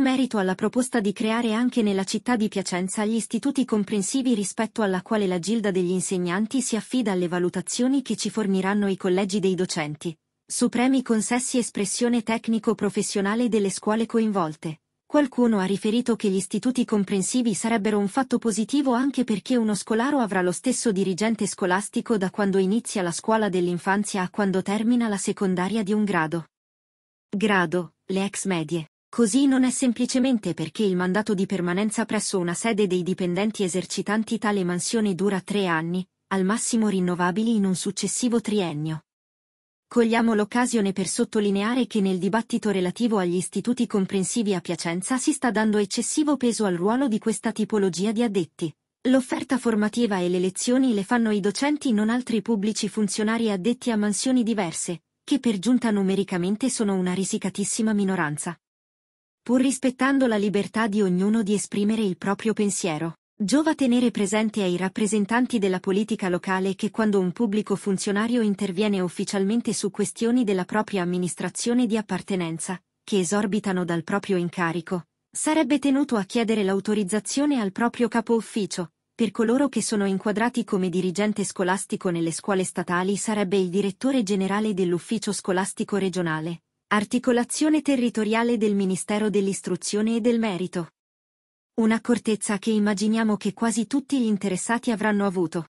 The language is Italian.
in merito alla proposta di creare anche nella città di Piacenza gli istituti comprensivi rispetto alla quale la Gilda degli insegnanti si affida alle valutazioni che ci forniranno i collegi dei docenti, supremi consessi espressione tecnico-professionale delle scuole coinvolte. Qualcuno ha riferito che gli istituti comprensivi sarebbero un fatto positivo anche perché uno scolaro avrà lo stesso dirigente scolastico da quando inizia la scuola dell'infanzia a quando termina la secondaria di un grado. Grado, le ex medie. Così non è semplicemente perché il mandato di permanenza presso una sede dei dipendenti esercitanti tale mansione dura tre anni, al massimo rinnovabili in un successivo triennio. Cogliamo l'occasione per sottolineare che nel dibattito relativo agli istituti comprensivi a Piacenza si sta dando eccessivo peso al ruolo di questa tipologia di addetti. L'offerta formativa e le lezioni le fanno i docenti non altri pubblici funzionari addetti a mansioni diverse, che per giunta numericamente sono una risicatissima minoranza pur rispettando la libertà di ognuno di esprimere il proprio pensiero. Giova tenere presente ai rappresentanti della politica locale che quando un pubblico funzionario interviene ufficialmente su questioni della propria amministrazione di appartenenza, che esorbitano dal proprio incarico, sarebbe tenuto a chiedere l'autorizzazione al proprio capo ufficio. Per coloro che sono inquadrati come dirigente scolastico nelle scuole statali sarebbe il direttore generale dell'ufficio scolastico regionale, Articolazione territoriale del Ministero dell'Istruzione e del Merito. Un'accortezza che immaginiamo che quasi tutti gli interessati avranno avuto.